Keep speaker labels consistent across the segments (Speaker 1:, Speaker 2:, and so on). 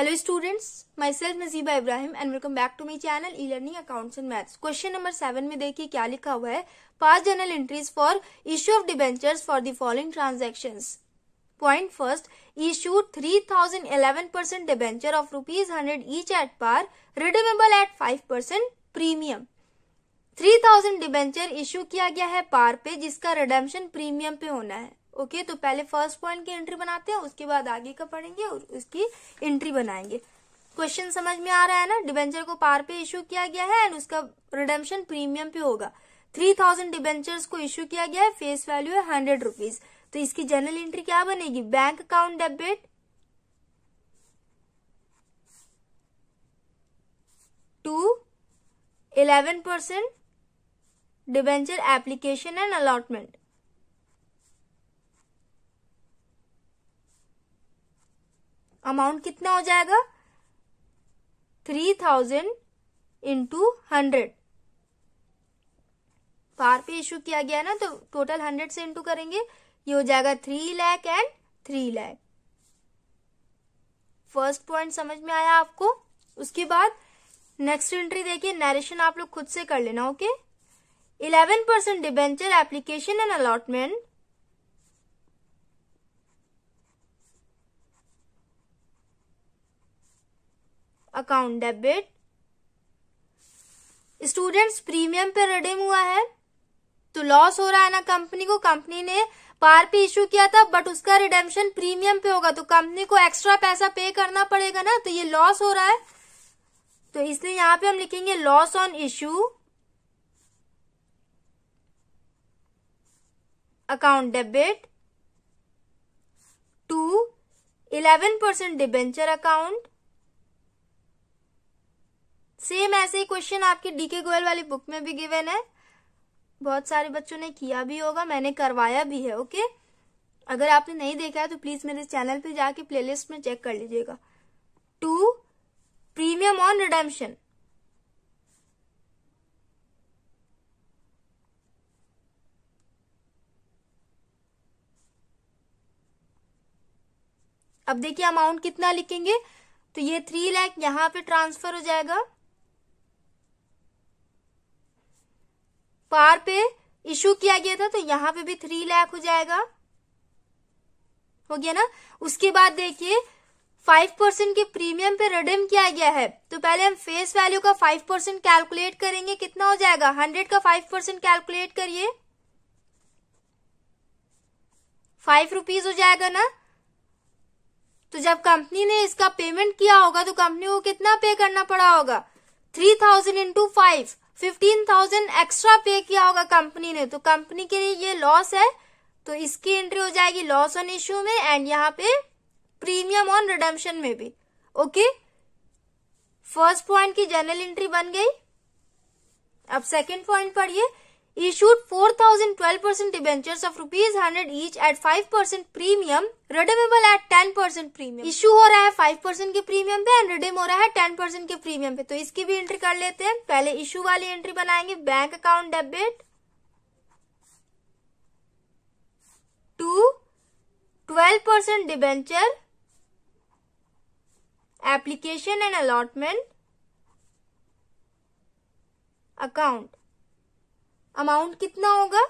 Speaker 1: Hello students myself Najiba Ibrahim and welcome back to my channel e learning accounts and maths question number seven में देखिए क्या लिखा हुआ है pass general entries for issue of debentures for the following point first issue eleven percent debenture of rupees hundred each at par redeemable at five percent premium three thousand debenture issue किया गया है पार पे जिसका redemption premium पे होना है okay तो पहले फर्स्ट पॉइंट की एंट्री बनाते हैं उसके बाद आगे का पढ़ेंगे और उसकी एंट्री बनाएंगे क्वेश्चन समझ में आ रहा है ना डिबेंचर को पार पे इश्यू किया गया है एंड उसका रिडेम्पशन प्रीमियम पे होगा थ्री थाउजेंड डिबेंचर्स को इश्यू किया गया है फेस वैल्यू है हंड्रेड रुपीज तो इसकी जनरल एंट्री क्या बनेगी bank account debit to eleven percent debenture application and allotment amount कितना हो जाएगा three thousand into hundred par पे इशू किया गया ना तो टोटल हंड्रेड से इंटू करेंगे ये हो जाएगा three lakh and three lakh first point समझ में आया आपको उसके बाद नेक्स्ट एंट्री देखिए नरेशन आप लोग खुद से कर लेना okay eleven percent debenture application and allotment account debit students premium पे रिडीम हुआ है तो लॉस हो रहा है ना कंपनी को कंपनी ने पार पे इश्यू किया था बट उसका रिडेम्पशन प्रीमियम पे होगा तो कंपनी को एक्स्ट्रा पैसा पे करना पड़ेगा ना तो ये लॉस हो रहा है तो इसलिए यहां पे हम लिखेंगे loss on issue account debit to eleven percent debenture account same ऐसे ही क्वेश्चन आपकी डीके गोयल वाली बुक में भी गिवन है बहुत सारे बच्चों ने किया भी होगा मैंने करवाया भी है ओके अगर आपने नहीं देखा है तो प्लीज मेरे चैनल पे जाके प्लेलिस्ट में चेक कर लीजिएगा टू प्रीमियम ऑन रिडेम्शन अब देखिए अमाउंट कितना लिखेंगे तो ये थ्री लैख यहां पे ट्रांसफर हो जाएगा पार पे इशू किया गया था तो यहां पे भी थ्री लैख हो जाएगा हो गया ना उसके बाद देखिए फाइव परसेंट के प्रीमियम पे रिडीम किया गया है तो पहले हम फेस वैल्यू का फाइव परसेंट कैलकुलेट करेंगे कितना हो जाएगा हंड्रेड का फाइव परसेंट कैलकुलेट करिए फाइव रुपीज हो जाएगा ना तो जब कंपनी ने इसका पेमेंट किया होगा तो कंपनी को कितना पे करना पड़ा होगा three thousand into five fifteen thousand extra pay किया होगा कंपनी ने तो कंपनी के लिए ये लॉस है तो इसकी एंट्री हो जाएगी लॉस ऑन इश्यू में एंड यहाँ पे प्रीमियम ऑन रिडम्शन में भी ओके फर्स्ट पॉइंट की जनरल एंट्री बन गई अब सेकंड पॉइंट पढ़िए issued 4012% debentures of rupees 100 each at 5% premium redeemable at 10% premium issue हो रहा है 5% के प्रीमियम पे एंड रिडेम हो रहा है 10% के प्रीमियम पे तो इसकी भी एंट्री कर लेते हैं पहले इशू वाली एंट्री बनाएंगे bank account debit to 12% debenture application and allotment account amount कितना होगा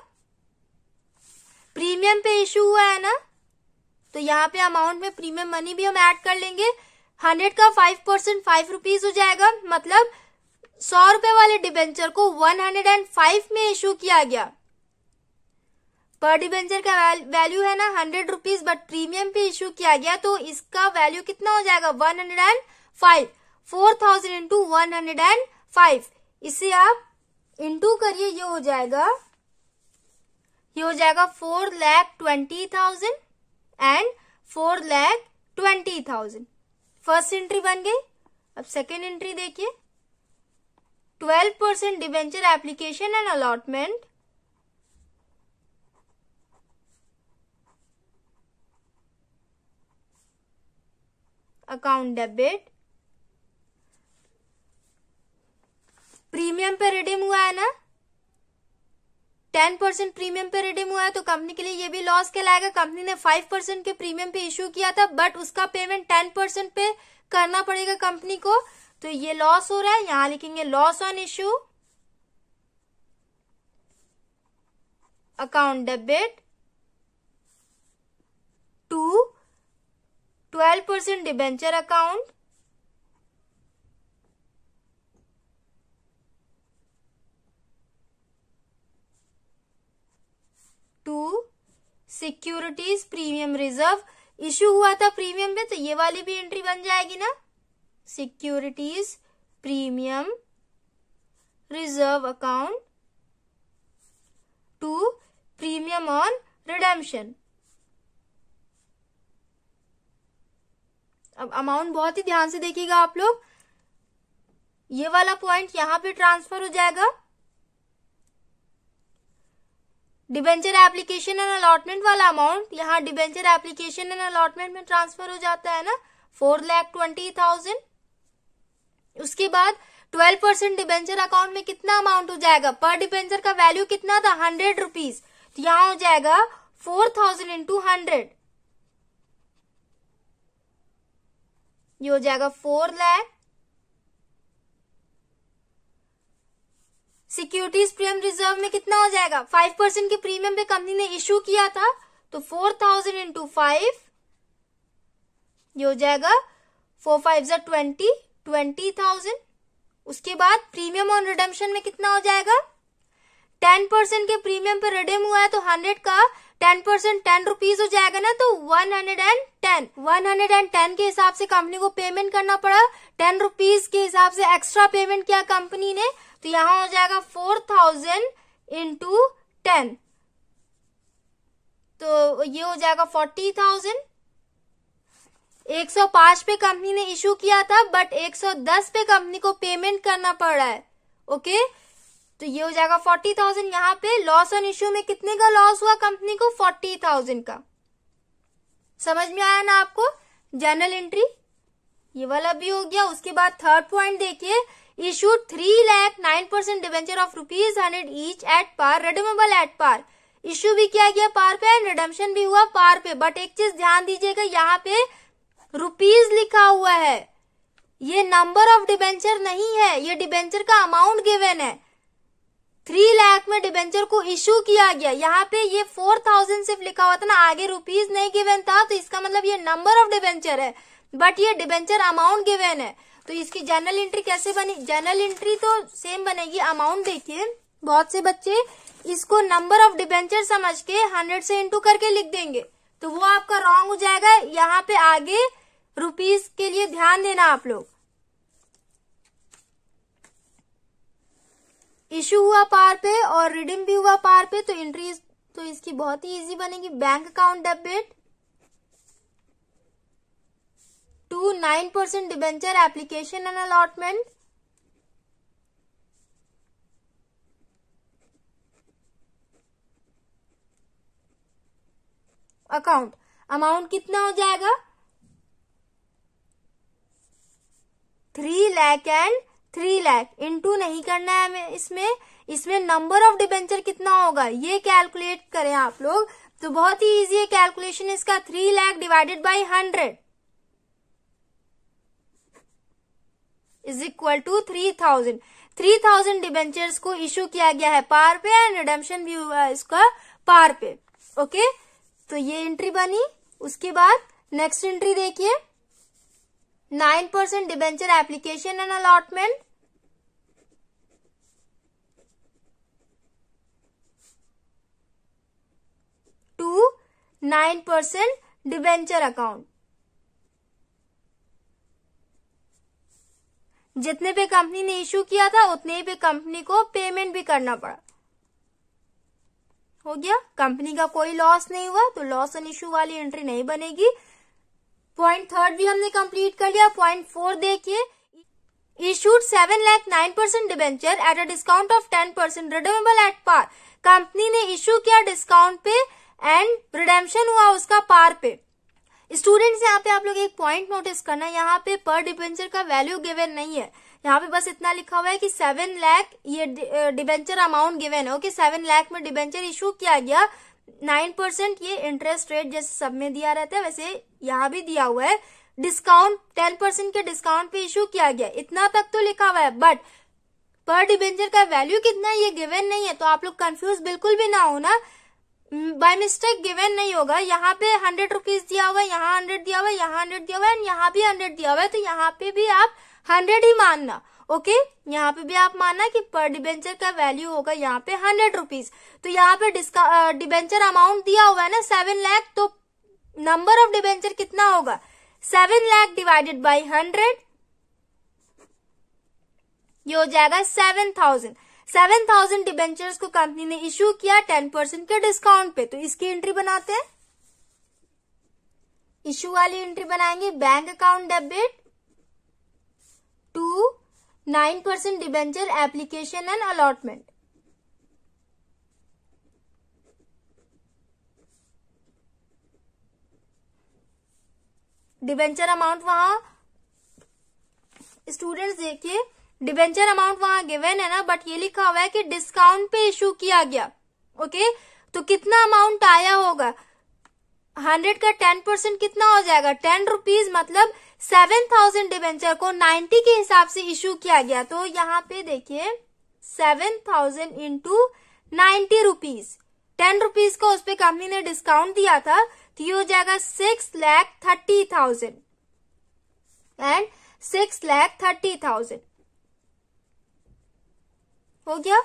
Speaker 1: प्रीमियम पे इशू हुआ है ना तो यहाँ पे अमाउंट में प्रीमियम मनी भी हम ऐड कर लेंगे हंड्रेड का फाइव परसेंट फाइव रुपीज हो जाएगा मतलब सौ रुपए वाले डिबेंचर को वन हंड्रेड एंड फाइव में इशू किया गया पर डिबेंचर का वैल्यू है ना हंड्रेड रुपीज बट प्रीमियम पे इशू किया गया तो इसका वैल्यू कितना हो जाएगा one hundred and five four thousand into one hundred and five इससे आप इंटू करिए ये हो जाएगा ये हो जाएगा four lakh twenty thousand and four lakh twenty thousand first entry बन गई अब सेकेंड एंट्री देखिए twelve percent debenture application and allotment account debit premium पे रिडीम हुआ है ना टेन परसेंट प्रीमियम पे रिडीम हुआ है तो कंपनी के लिए ये भी लॉस कहलाएगा कंपनी ने फाइव परसेंट के प्रीमियम पे इश्यू किया था बट उसका पेमेंट टेन परसेंट पे करना पड़ेगा कंपनी को तो ये लॉस हो रहा है यहां लिखेंगे loss on issue account debit to twelve percent debenture account to securities premium reserve issue हुआ था प्रीमियम में तो ये वाली भी एंट्री बन जाएगी ना securities premium reserve account to premium on redemption अब अमाउंट बहुत ही ध्यान से देखिएगा आप लोग ये वाला पॉइंट यहां पे ट्रांसफर हो जाएगा डिबेंचर एप्लीकेशन एंड अलॉटमेंट वाला अमाउंट यहाँ डिबेंचर एप्लीकेशन एंड अलॉटमेंट में ट्रांसफर हो जाता है ना फोर लैख ट्वेंटी थाउजेंड उसके बाद ट्वेल्व परसेंट डिबेंचर अकाउंट में कितना अमाउंट हो जाएगा पर डिबेंचर का वैल्यू कितना था हंड्रेड रुपीज तो यहाँ हो जाएगा फोर थाउजेंड इंटू हंड्रेड ये हो जाएगा four lakh securities premium reserve में कितना हो जाएगा फाइव परसेंट के प्रीमियम पे कंपनी ने इश्यू किया था तो फोर थाउजेंड इंटू फाइव ये हो जाएगा फोर फाइव जर ट्वेंटी ट्वेंटी थाउजेंड उसके बाद प्रीमियम ऑन रिडम्शन में कितना हो जाएगा टेन परसेंट के प्रीमियम पे रिडीम हुआ है तो हंड्रेड का टेन परसेंट टेन रुपीज हो जाएगा ना तो one hundred and ten one hundred and ten के हिसाब से कंपनी को पेमेंट करना पड़ा टेन रुपीज के हिसाब से एक्स्ट्रा पेमेंट किया कंपनी ने तो यहां हो जाएगा फोर थाउजेंड इंटू टेन तो ये हो जाएगा फोर्टी थाउजेंड एक सौ पांच पे कंपनी ने इश्यू किया था बट एक सौ दस पे कंपनी को पेमेंट करना पड़ रहा है ओके तो ये हो जाएगा फोर्टी थाउजेंड यहाँ पे लॉस ऑन इश्यू में कितने का लॉस हुआ कंपनी को फोर्टी थाउजेंड का समझ में आया ना आपको जनरल एंट्री ये वाला भी हो गया उसके बाद थर्ड पॉइंट देखिए three lakh nine percent debenture of rupees hundred each at par redeemable at par issue भी किया गया पार पे एंड रिडम्शन भी हुआ पार पे बट एक चीज ध्यान दीजिएगा यहाँ पे रुपीज लिखा हुआ है ये नंबर ऑफ डिबेंचर नहीं है ये डिबेंचर का अमाउंट गिवन है थ्री लाख में डिबेंचर को इशू किया गया यहाँ पे ये फोर थाउजेंड सिर्फ लिखा हुआ था ना आगे रुपीज नहीं गिवन था तो इसका मतलब ये नंबर ऑफ डिबेंचर है बट ये डिबेंचर अमाउंट गिवेन है तो इसकी जर्नल एंट्री कैसे बनी जर्नल एंट्री तो सेम बनेगी अमाउंट देखिए बहुत से बच्चे इसको नंबर ऑफ डिबेंचर समझ के हंड्रेड से इंटू करके लिख देंगे तो वो आपका रॉन्ग हो जाएगा यहाँ पे आगे रुपीज के लिए ध्यान देना आप लोग इश्यू हुआ पार पे और रिडीम भी हुआ पार पे तो एंट्री तो इसकी बहुत ही इजी बनेगी bank account debit to nine percent debenture application and allotment account amount कितना हो जाएगा three lakh and three lakh into नहीं करना है हमें इसमें इसमें नंबर ऑफ डिबेंचर कितना होगा ये कैलकुलेट करें आप लोग तो बहुत ही इजी है कैलकुलेशन इसका three lakh divided by hundred is equal to three thousand three thousand debentures को इश्यू किया गया है पार पे एंड रिडेम्पशन भी हुआ इसका पार पे ओके तो ये एंट्री बनी उसके बाद नेक्स्ट एंट्री देखिए nine percent debenture application and allotment to nine percent debenture account जितने पे कंपनी ने इशू किया था उतने ही पे कंपनी को पेमेंट भी करना पड़ा हो गया कंपनी का कोई लॉस नहीं हुआ तो लॉस एंड इशू वाली एंट्री नहीं बनेगी पॉइंट थर्ड भी हमने कंप्लीट कर लिया पॉइंट फोर देखिए seven lakh nine percent debenture at a discount of ten percent redeemable at par company ने इशू किया डिस्काउंट पे एंड रिडेम्पशन हुआ उसका पार पे स्टूडेंट्स यहाँ पे आप लोग एक पॉइंट नोटिस करना यहाँ पे पर डिबेंचर का वैल्यू गिवन नहीं है यहाँ पे बस इतना लिखा हुआ है कि सेवन लाख ये डिबेंचर अमाउंट गिवन है ओके सेवन लाख में डिबेंचर इशू किया गया नाइन परसेंट ये इंटरेस्ट रेट जैसे सब में दिया रहता है वैसे यहाँ भी दिया हुआ है डिस्काउंट टेन परसेंट के डिस्काउंट पे इशू किया गया इतना तक तो लिखा हुआ है बट पर डिबेंचर का वैल्यू कितना ये गिवन नहीं है तो आप लोग कंफ्यूज बिल्कुल भी ना हो ना बाय मिस्टेक गिवन नहीं होगा यहाँ पे हंड्रेड रुपीज दिया हुआ है यहाँ हंड्रेड दिया हुआ है यहाँ हंड्रेड दिया हुआ है यहाँ भी हंड्रेड दिया हुआ है तो यहाँ पे भी आप हंड्रेड ही मानना ओके यहाँ पे भी आप मानना कि पर डिबेंचर का वैल्यू होगा यहाँ पे हंड्रेड रुपीज तो यहाँ पे डिबेंचर अमाउंट दिया हुआ है ना सेवन लैख तो नंबर ऑफ डिबेंचर कितना होगा seven lakh divided by hundred ये हो जाएगा seven thousand seven thousand debentures को कंपनी ने इश्यू किया टेन परसेंट के डिस्काउंट पे तो इसकी एंट्री बनाते हैं इश्यू वाली एंट्री बनाएंगे bank account debit to nine percent debenture application and allotment debenture amount वहां स्टूडेंट्स देखिए डिवेंचर अमाउंट वहां गिवेन है ना बट ये लिखा हुआ है कि डिस्काउंट पे इशू किया गया ओके तो कितना अमाउंट आया होगा हंड्रेड का टेन परसेंट कितना हो जाएगा टेन रुपीज मतलब सेवन थाउजेंड डिवेंचर को नाइन्टी के हिसाब से इशू किया गया तो यहाँ पे देखिए seven thousand into ninety rupees ten rupees का उस पर कंपनी ने डिस्काउंट दिया था तो ये हो जाएगा six lakh thirty thousand and six lakh thirty thousand हो गया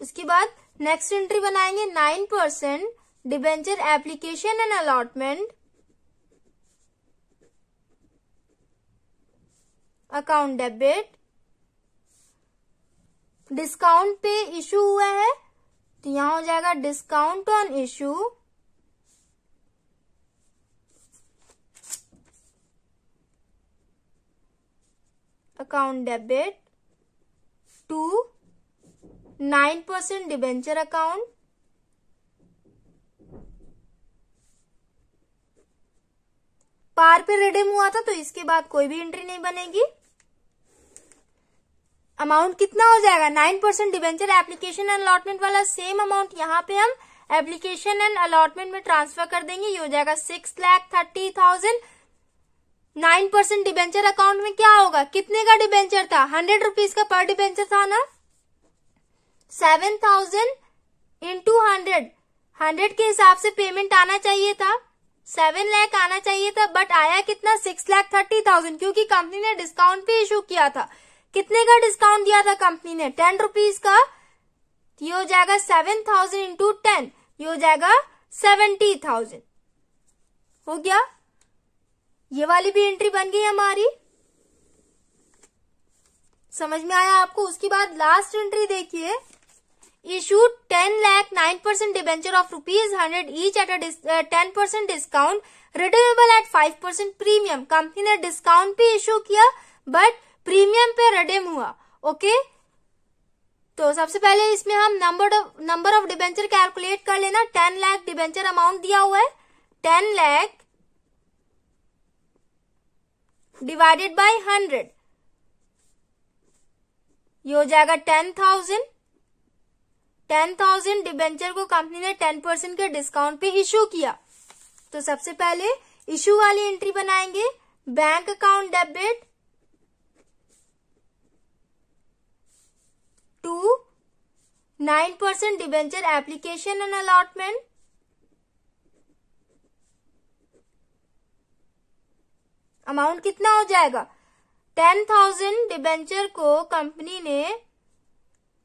Speaker 1: उसके बाद नेक्स्ट एंट्री बनाएंगे nine percent debenture application and allotment account debit discount पे इशू हुआ है तो यहां हो जाएगा discount on issue account debit to nine percent debenture account par पे रिडीम हुआ था तो इसके बाद कोई भी एंट्री नहीं बनेगी अमाउंट कितना हो जाएगा nine percent debenture application and allotment वाला सेम अमाउंट यहाँ पे हम एप्लीकेशन एंड अलॉटमेंट में ट्रांसफर कर देंगे ये हो जाएगा six lakh thirty thousand nine percent debenture account में क्या होगा कितने का डिबेंचर था हंड्रेड रुपीज का पर डिबेंचर था ना seven thousand into hundred hundred के हिसाब से पेमेंट आना चाहिए था सेवन लैख आना चाहिए था बट आया कितना सिक्स लैख थर्टी थाउजेंड क्योंकि कंपनी ने डिस्काउंट भी इशू किया था कितने का डिस्काउंट दिया था कंपनी ने टेन रुपीज का ये हो जाएगा सेवन थाउजेंड इंटू टेन ये हो जाएगा सेवेंटी थाउजेंड हो गया ये वाली भी एंट्री बन गई हमारी समझ में आया आपको उसके बाद लास्ट एंट्री देखिए ten lakh nine percent debenture of rupees hundred each at ten percent discount redeemable at five percent premium company ने डिस्काउंट पे इशू किया बट प्रीमियम पे रिडेम हुआ ओके तो सबसे पहले इसमें हम number number of debenture calculate कर लेना टेन लाख डिबेंचर अमाउंट दिया हुआ है ten lakh divided by hundred ये हो जाएगा ten thousand ten thousand debenture को कंपनी ने टेन परसेंट के डिस्काउंट पे इशू किया तो सबसे पहले इशू वाली एंट्री बनाएंगे bank account debit to nine percent debenture application and allotment amount कितना हो जाएगा टेन थाउजेंड डिबेंचर को कंपनी ने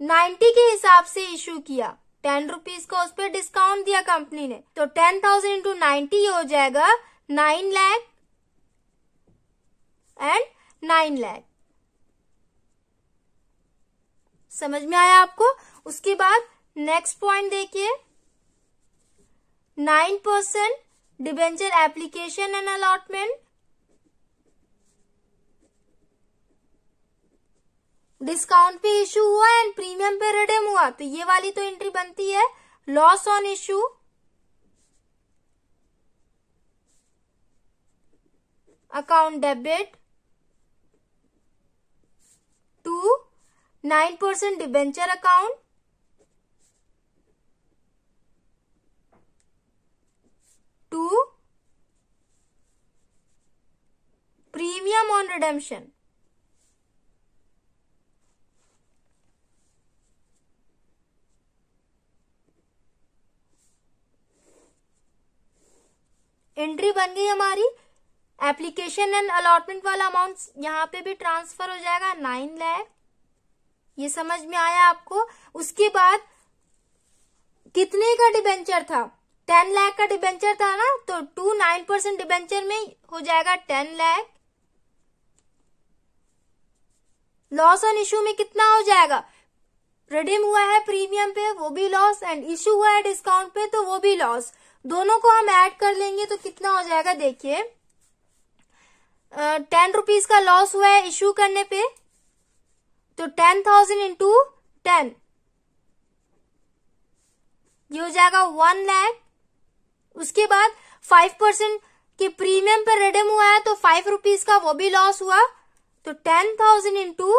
Speaker 1: नाइन्टी के हिसाब से इश्यू किया टेन रुपीज का उस पर डिस्काउंट दिया कंपनी ने तो टेन थाउजेंड इंटू नाइन्टी हो जाएगा nine lakh and nine lakh समझ में आया आपको उसके बाद नेक्स्ट पॉइंट देखिए nine percent debenture application and allotment discount पे इश्यू हुआ एंड प्रीमियम पे रिडेम हुआ तो ये वाली तो एंट्री बनती है loss on issue account debit to nine percent debenture account to premium on redemption entry बन गई हमारी एप्लीकेशन एंड अलॉटमेंट वाला अमाउंट यहाँ पे भी ट्रांसफर हो जाएगा नाइन लैख ये समझ में आया आपको उसके बाद कितने का डिबेंचर था टेन लाख का डिबेंचर था ना तो टू नाइन परसेंट डिबेंचर में हो जाएगा ten lakh loss on issue में कितना हो जाएगा रिडीम हुआ है प्रीमियम पे वो भी लॉस एंड इश्यू हुआ है डिस्काउंट पे तो वो भी लॉस दोनों को हम ऐड कर लेंगे तो कितना हो जाएगा देखिए टेन रुपीज का लॉस हुआ है इश्यू करने पे तो टेन थाउजेंड इंटू टेन ये हो जाएगा वन लैख उसके बाद फाइव परसेंट के प्रीमियम पर रिडीम हुआ है तो फाइव रुपीज का वो भी लॉस हुआ तो ten thousand into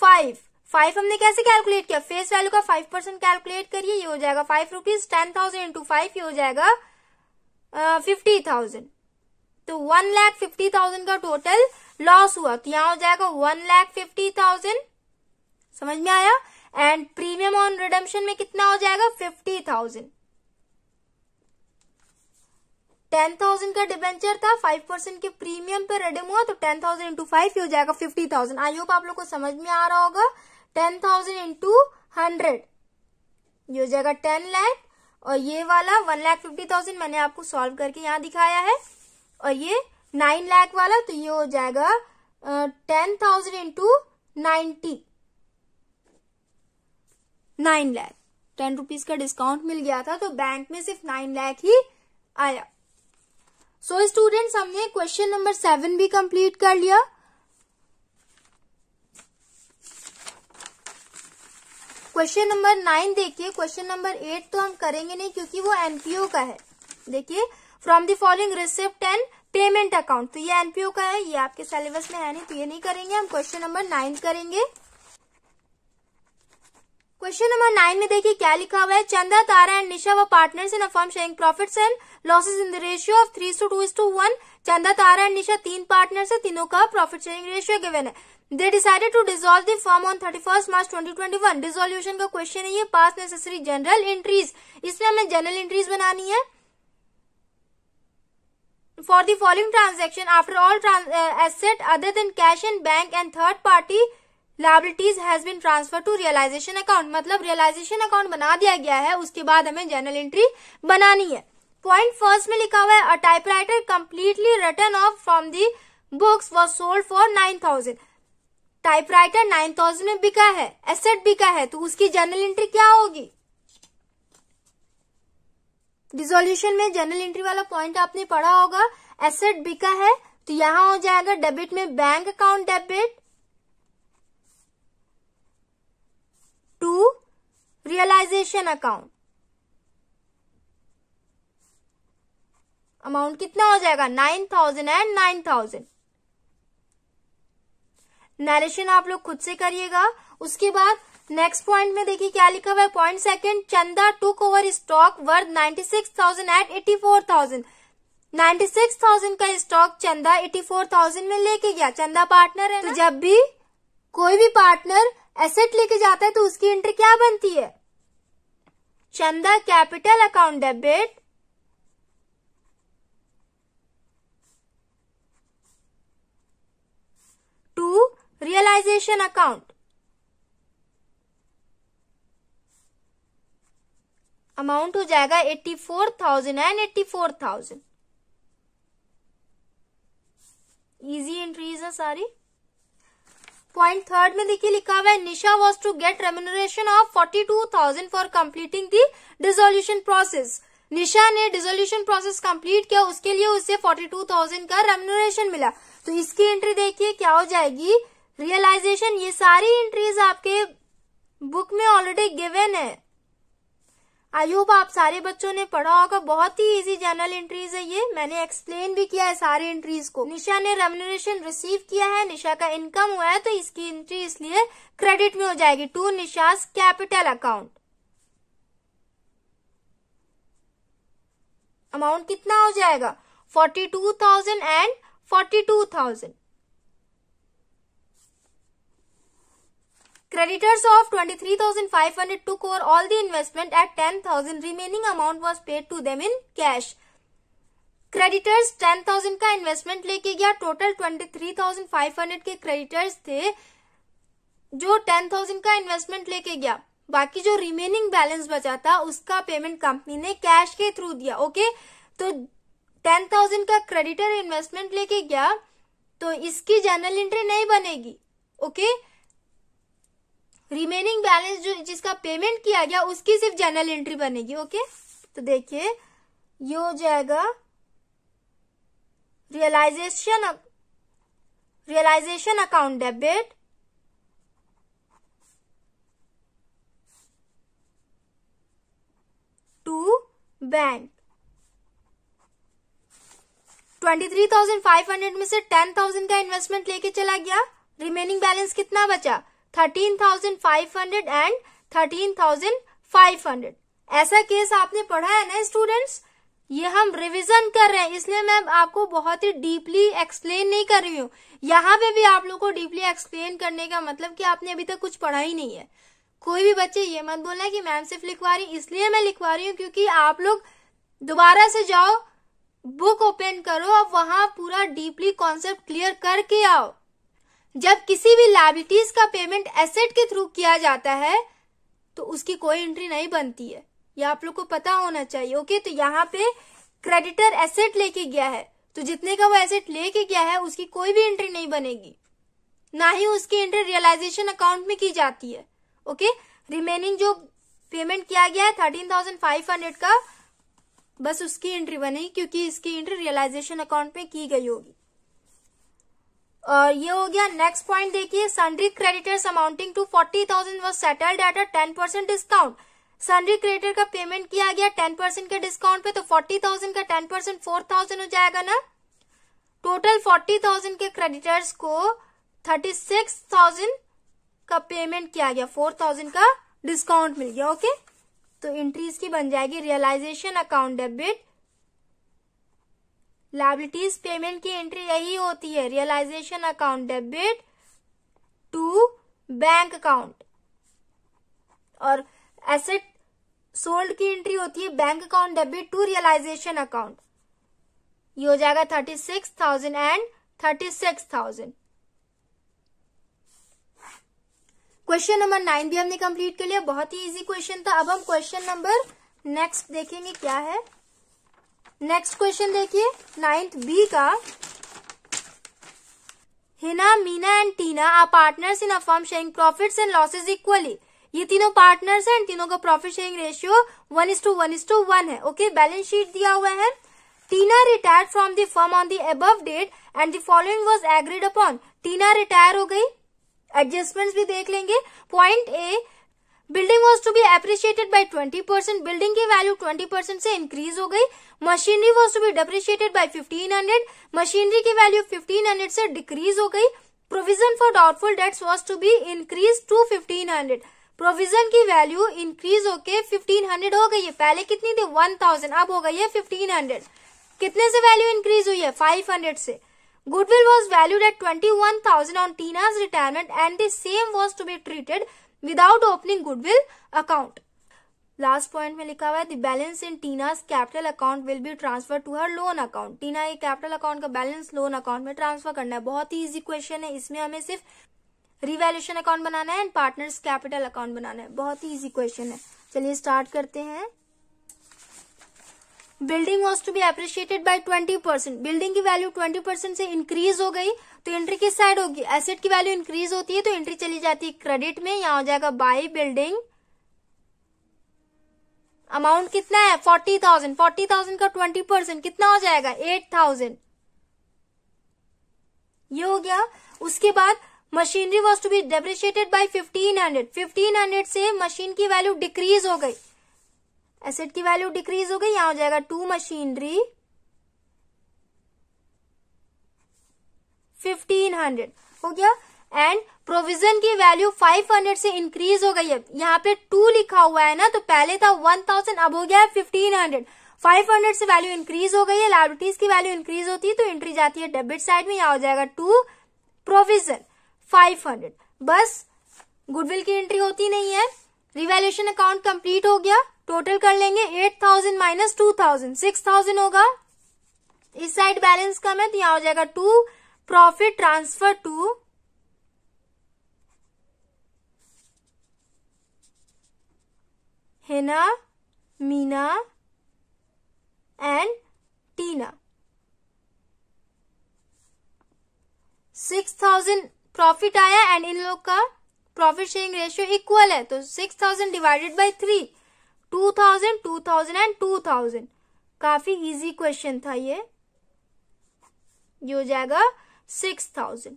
Speaker 1: five five हमने कैसे कैलकुलेट किया फेस वैल्यू का फाइव परसेंट कैलकुलेट करिए ये हो जाएगा five rupees ten thousand into five ये हो जाएगा फिफ्टी थाउजेंड तो वन लैख फिफ्टी थाउजेंड का टोटल लॉस हुआ तो यहाँ हो जाएगा वन लैख फिफ्टी थाउजेंड समझ में आया एंड प्रीमियम ऑन रिडम्शन में कितना हो जाएगा फिफ्टी थाउजेंड टेन थाउजेंड का डिबेंचर था फाइव परसेंट के प्रीमियम पे रिडम हुआ तो टेन थाउजेंड इंटू फाइव हो जाएगा फिफ्टी थाउजेंड आई होप आप लोग को समझ में आ रहा होगा टेन थाउजेंड इंटू हंड्रेड ये हो जाएगा टेन लैख और ये वाला वन लाख फिफ्टी थाउजेंड मैंने आपको सॉल्व करके यहाँ दिखाया है और ये नाइन लाख वाला तो ये हो जाएगा ten thousand into ninety nine lakh ten rupees का डिस्काउंट मिल गया था तो बैंक में सिर्फ नाइन लैख ही आया सो so, स्टूडेंट्स हमने क्वेश्चन नंबर सेवन भी कंप्लीट कर लिया क्वेश्चन नंबर नाइन देखिए क्वेश्चन नंबर एट तो हम करेंगे नहीं क्योंकि वो एनपीओ का है देखिए from the following receipt and payment account तो ये एनपीओ का है ये आपके सिलेबस में है नहीं तो ये नहीं करेंगे हम क्वेश्चन नंबर नाइन करेंगे क्वेश्चन नंबर नाइन में देखिए क्या लिखा हुआ है चंदा तारा एंड निशा व partners in a firm sharing profits and losses in the ratio of three to two one Chanda Tara and निशा तीन पार्टनर्स है तीनों का प्रॉफिट शेयरिंग रेशियो गिवन है they decided to dissolve the firm on 31 March 2021. Twenty dissolution का question है ये पास necessary general entries इसमें हमें जनरल एंट्रीज बनानी है for the following transaction after all asset other than cash and bank and third party liabilities has been transfer to realization account मतलब realization account बना दिया गया है उसके बाद हमें जनरल एंट्री बनानी है पॉइंट फर्स्ट में लिखा हुआ है a typewriter completely written off from the books was sold for nine thousand typewriter nine thousand में बिका है एसेट बिका है तो उसकी जर्नल एंट्री क्या होगी डिजोल्यूशन में जर्नल एंट्री वाला पॉइंट आपने पढ़ा होगा एसेट बिका है तो यहां हो जाएगा डेबिट में bank account debit to realization account amount कितना हो जाएगा nine thousand and nine thousand narration आप लोग खुद से करिएगा उसके बाद नेक्स्ट पॉइंट में देखिए क्या लिखा हुआ है point second Chanda took over stock worth ninety six thousand at eighty four thousand ninety six thousand का stock Chanda eighty four thousand में लेके गया चंदा पार्टनर है तो जब भी कोई भी पार्टनर एसेट लेके जाता है तो उसकी एंट्री क्या बनती है Chanda capital account debit to realization account amount हो जाएगा eighty four thousand and eighty four thousand easy entries है सारी पॉइंट थर्ड में देखिए लिखा हुआ है Nisha was to get remuneration of forty two thousand for completing the dissolution process Nisha ने डिजोल्यूशन प्रोसेस कंप्लीट किया उसके लिए उसे फोर्टी टू थाउजेंड का रेम्यूनरेशन मिला तो इसकी एंट्री देखिए क्या हो जाएगी रियलाइजेशन ये सारी एंट्रीज आपके बुक में ऑलरेडी गिवन है आई होप आप सारे बच्चों ने पढ़ा होगा बहुत ही इजी जर्नल एंट्रीज है ये मैंने एक्सप्लेन भी किया है सारे एंट्रीज को निशा ने रेमुनरेशन रिसीव किया है निशा का इनकम हुआ है तो इसकी एंट्री इसलिए क्रेडिट में हो जाएगी to Nisha capital account amount कितना हो जाएगा forty two thousand and forty two thousand Creditors of 23,500 took over all the investment at 10,000. Remaining amount was paid to them in cash. Creditors 10,000 का इन्वेस्टमेंट लेके गया टोटल 23,500 के क्रेडिटर्स थे जो 10,000 का इन्वेस्टमेंट लेके गया बाकी जो रिमेनिंग बैलेंस बचा था उसका पेमेंट कंपनी ने कैश के थ्रू दिया ओके तो 10,000 का क्रेडिटर इन्वेस्टमेंट लेके गया तो इसकी जनरल एंट्री नहीं बनेगी ओके रिमेनिंग बैलेंस जो जिसका पेमेंट किया गया उसकी सिर्फ जनरल एंट्री बनेगी ओके तो देखिए ये हो जाएगा realization realization account debit to bank twenty three thousand five hundred में से टेन थाउजेंड का इन्वेस्टमेंट लेके चला गया रिमेनिंग बैलेंस कितना बचा thirteen thousand five hundred and thirteen thousand five hundred ऐसा केस आपने पढ़ा है ना स्टूडेंट्स ये हम रिवीजन कर रहे हैं इसलिए मैं आपको बहुत ही डीपली एक्सप्लेन नहीं कर रही हूँ यहाँ पे भी आप लोग को डीपली एक्सप्लेन करने का मतलब कि आपने अभी तक कुछ पढ़ा ही नहीं है कोई भी बच्चे ये मत बोलना कि मैम सिर्फ लिखवा रही इसलिए मैं लिखवा रही हूँ क्योंकि आप लोग दोबारा से जाओ बुक ओपन करो और वहां पूरा डीपली कॉन्सेप्ट क्लियर करके आओ जब किसी भी लाइबिलिटीज का पेमेंट एसेट के थ्रू किया जाता है तो उसकी कोई एंट्री नहीं बनती है ये आप लोग को पता होना चाहिए ओके तो यहाँ पे क्रेडिटर एसेट लेके गया है तो जितने का वो एसेट लेके गया है उसकी कोई भी एंट्री नहीं बनेगी ना ही उसकी एंट्री रियलाइजेशन अकाउंट में की जाती है ओके रिमेनिंग जो पेमेंट किया गया है थर्टीन थाउजेंड फाइव हंड्रेड का बस उसकी एंट्री बनेगी क्योंकि इसकी एंट्री रियलाइजेशन अकाउंट में की गई होगी और ये हो गया नेक्स्ट पॉइंट देखिए sundry creditors amounting to forty thousand was settled at a ten percent discount sundry creditor का पेमेंट किया गया टेन परसेंट के डिस्काउंट पे तो फोर्टी थाउजेंड का टेन परसेंट फोर थाउजेंड हो जाएगा ना टोटल फोर्टी थाउजेंड के क्रेडिटर्स को थर्टी सिक्स थाउजेंड का पेमेंट किया गया फोर थाउजेंड का डिस्काउंट मिल गया ओके तो इंट्रीज की बन जाएगी realization account debit liabilities payment की एंट्री यही होती है realization account debit to bank account और एसेट सोल्ड की एंट्री होती है bank account debit to realization account ये हो जाएगा thirty six thousand and thirty six thousand question number nine भी हमने कंप्लीट कर लिया बहुत ही इजी क्वेश्चन था अब हम क्वेश्चन नंबर नेक्स्ट देखेंगे क्या है नेक्स्ट क्वेश्चन देखिए नाइन्थ बी का Hina Meena and Tina are partners in a firm sharing profits and losses equally ये तीनों पार्टनर्स हैं तीनों का profit sharing ratio one is to one is to one है ओके बैलेंस शीट दिया हुआ है Tina retire from the firm on the above date and the following was agreed upon Tina retire हो गई एडजस्टमेंट्स भी देख लेंगे point A building was to be appreciated by twenty percent building की वैल्यू ट्वेंटी परसेंट से इंक्रीज हो गई machinery was to be depreciated by fifteen hundred machinery की वैल्यू फिफ्टीन हंड्रेड से डिक्रीज हो गई provision for doubtful debts was to be increase to fifteen hundred provision की value increase होके फिफ्टीन हंड्रेड हो गई है पहले कितनी थी वन थाउजेंड अब हो गई है फिफ्टीन हंड्रेड कितने से वैल्यू इंक्रीज हुई है फाइव हंड्रेड से goodwill was valued at twenty one thousand on Tina's retirement and the same was to be treated without opening goodwill account last point में लिखा हुआ है the balance in Tina capital account will be transfer to her loan account Tina ये capital account का balance loan account में transfer करना है बहुत ही इजी क्वेश्चन है इसमें हमें सिर्फ रिवेल्यूशन अकाउंट बनाना है एंड पार्टनर्स कैपिटल अकाउंट बनाना है बहुत ही इजी क्वेश्चन है चलिए स्टार्ट करते हैं building was to be appreciated by 20 percent building की वैल्यू 20 परसेंट से इंक्रीज हो गई तो एंट्री किस साइड होगी एसेट की वैल्यू इंक्रीज होती है तो एंट्री चली जाती है क्रेडिट में यहाँ हो जाएगा बाई बिल्डिंग अमाउंट कितना है फोर्टी थाउजेंड फोर्टी थाउजेंड का ट्वेंटी परसेंट कितना हो जाएगा एट थाउजेंड ये हो गया उसके बाद machinery was to be depreciated by fifteen hundred fifteen hundred से मशीन की वैल्यू डिक्रीज हो गई एसेट की वैल्यू डिक्रीज हो गई यहां हो जाएगा टू मशीनरी फिफ्टीन हंड्रेड हो गया एंड प्रोविजन की वैल्यू 500 से इंक्रीज हो गई है यहाँ पे टू लिखा हुआ है ना तो पहले था 1000 अब हो गया है 1500 500 से वैल्यू इंक्रीज हो गई है लाइब्रिटीज की वैल्यू इंक्रीज होती है तो एंट्री जाती है डेबिट साइड में यहाँ हो जाएगा टू प्रोविजन 500 बस गुडविल की एंट्री होती नहीं है रिवेल्यूशन अकाउंट कंप्लीट हो गया टोटल कर लेंगे eight thousand minus two thousand six thousand होगा इस साइड बैलेंस कम है तो यहां हो जाएगा to profit transfer to Hina Meena and Tina six thousand profit आया एंड इन लोग का प्रॉफिट शेयरिंग रेशियो इक्वल है तो six thousand divided by three two thousand two thousand and two thousand काफी इजी क्वेश्चन था ये ये हो जाएगा सिक्स थाउजेंड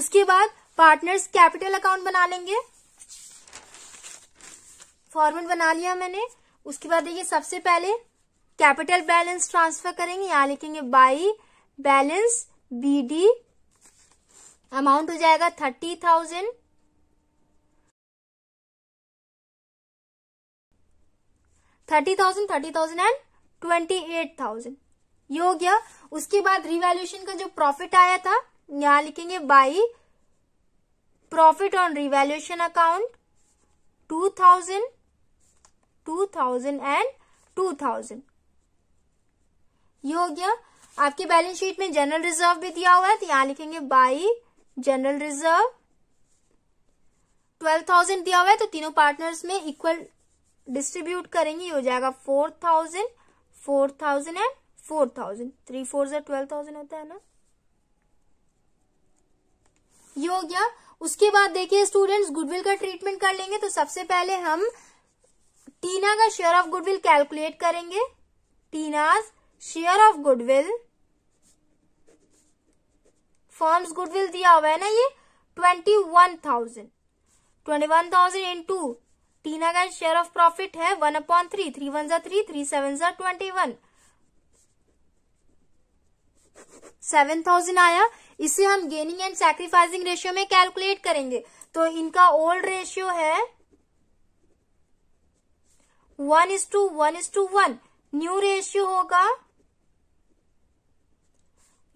Speaker 1: उसके बाद पार्टनर्स कैपिटल अकाउंट बना लेंगे फॉर्मेट बना लिया मैंने उसके बाद देखिए सबसे पहले कैपिटल बैलेंस ट्रांसफर करेंगे यहां लिखेंगे by balance B D amount हो जाएगा thirty thousand thirty thousand thirty thousand and twenty eight thousand ये हो गया उसके बाद रिवैल्यूएशन का जो प्रॉफिट आया था यहां लिखेंगे by profit on revaluation account two thousand two thousand and two thousand ये हो गया आपकी बैलेंस शीट में जनरल रिजर्व भी दिया हुआ है तो यहां लिखेंगे by general reserve twelve thousand दिया हुआ है तो तीनों पार्टनर्स में इक्वल डिस्ट्रीब्यूट करेंगे ये हो जाएगा four thousand four thousand and four thousand three four जो ट्वेल्व थाउजेंड होता है ना ये हो गया उसके बाद देखिए स्टूडेंट्स गुडविल का ट्रीटमेंट कर लेंगे तो सबसे पहले हम टीना का शेयर ऑफ गुडविल कैलकुलेट करेंगे Tina's share of goodwill firms goodwill दिया हुआ है ना ये twenty one thousand twenty one thousand into तीन अगर शेयर ऑफ प्रॉफिट है one upon three three one जा थ्री थ्री सेवन जा ट्वेंटी वन सेवन थाउजेंड आया इसे हम गेनिंग एंड सैक्रिफाइसिंग रेशियो में कैलकुलेट करेंगे तो इनका ओल्ड रेशियो है one is to one is to one new ratio होगा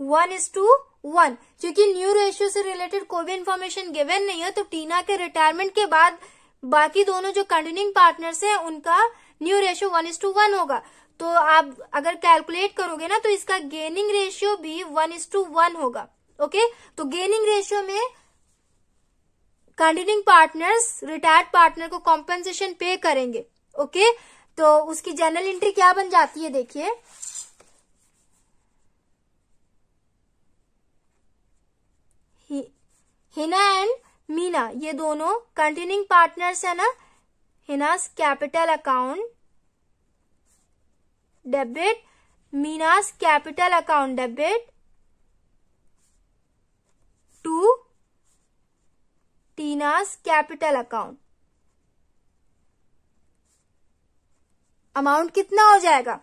Speaker 1: वन इज टू वन क्योंकि न्यू रेशियो से रिलेटेड कोई भी इन्फॉर्मेशन गिवेन नहीं है तो टीना के रिटायरमेंट के बाद बाकी दोनों जो कंटिन्यूइंग पार्टनर्स हैं उनका new ratio one is to one होगा तो आप अगर कैलकुलेट करोगे ना तो इसका गेनिंग रेशियो भी वन इज टू वन होगा ओके तो गेनिंग रेशियो में कंटिन्यूइंग पार्टनर्स रिटायर्ड पार्टनर को कॉम्पेंसेशन पे करेंगे ओके तो उसकी जनरल एंट्री क्या बन जाती है देखिए हिना एंड मीना ये दोनों कंटिन्यूंग पार्टनर्स है ना Hina's capital account debit Meena's capital account debit to Tina's capital account amount कितना हो जाएगा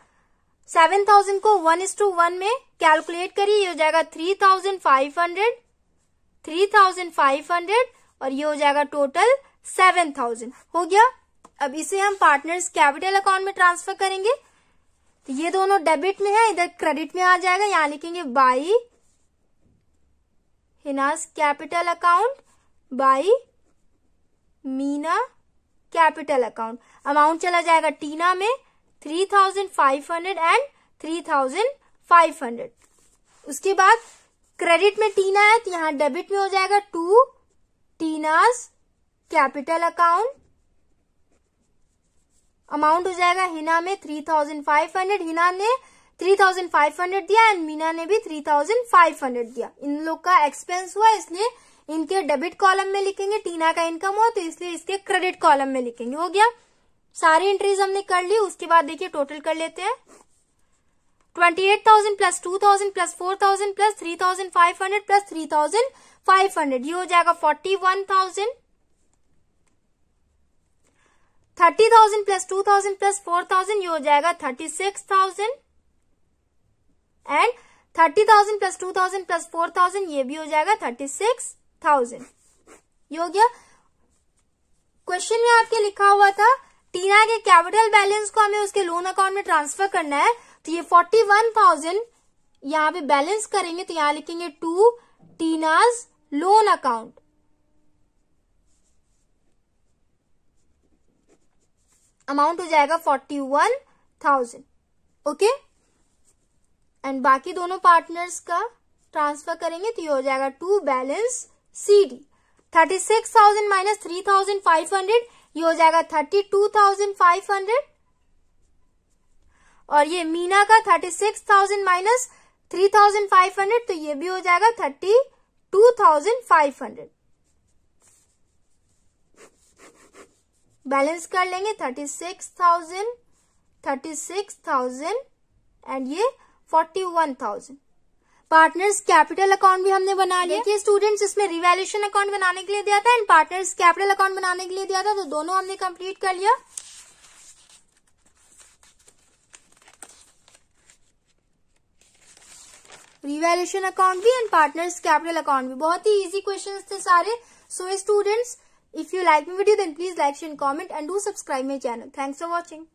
Speaker 1: सेवन थाउजेंड को वन इज टू वन में कैलकुलेट करिए हो जाएगा three thousand five hundred three thousand five hundred और ये हो जाएगा टोटल सेवन थाउजेंड हो गया अब इसे हम पार्टनर्स कैपिटल अकाउंट में ट्रांसफर करेंगे तो ये दोनों डेबिट में है इधर क्रेडिट में आ जाएगा यहां लिखेंगे by Hina's capital account by Meena capital account amount चला जाएगा टीना में three thousand five hundred and three thousand five hundred उसके बाद क्रेडिट में टीना है तो यहाँ डेबिट में हो जाएगा to Tina's capital account amount हो जाएगा हिना में three thousand five hundred Hina ने थ्री थाउजेंड फाइव हंड्रेड दिया एंड मीना ने भी थ्री थाउजेंड फाइव हंड्रेड दिया इन लोग का एक्सपेंस हुआ इसलिए इनके डेबिट कॉलम में लिखेंगे टीना का इनकम हो तो इसलिए इसके क्रेडिट कॉलम में लिखेंगे हो गया सारी एंट्रीज हमने कर ली उसके बाद देखिए टोटल कर लेते हैं twenty eight thousand plus two thousand plus four thousand plus three thousand five hundred plus three thousand five hundred ये हो जाएगा forty one thousand thirty thousand plus two thousand plus four thousand ये हो जाएगा thirty six thousand and thirty thousand plus two thousand plus four thousand ये भी हो जाएगा थर्टी सिक्स थाउजेंड ये हो गया क्वेश्चन में आपके लिखा हुआ था टीना के कैपिटल बैलेंस को हमें उसके लोन अकाउंट में ट्रांसफर करना है तो ये फोर्टी वन थाउजेंड यहाँ पे बैलेंस करेंगे तो यहाँ लिखेंगे to Tina's loan account amount हो जाएगा forty one thousand okay and बाकी दोनों पार्टनर्स का ट्रांसफर करेंगे तो ये हो जाएगा to balance C D thirty six thousand minus three thousand five hundred ये हो जाएगा thirty two thousand five hundred और ये मीना का thirty six thousand minus three thousand five hundred तो ये भी हो जाएगा thirty two thousand five hundred balance कर लेंगे thirty six thousand thirty six thousand and ये forty one thousand partners capital account भी हमने बना लिया कि स्टूडेंट्स इसमें रिवेल्यूशन अकाउंट बनाने के लिए दिया था एंड पार्टनर्स कैपिटल अकाउंट बनाने के लिए दिया था तो दोनों हमने कंप्लीट कर लिया रिवेल्यूशन अकाउंट भी एंड पार्टनर्स कैपिटल अकाउंट भी बहुत ही इजी क्वेश्चन थे सारे so students if you like me video then please like and comment and do subscribe my channel thanks for watching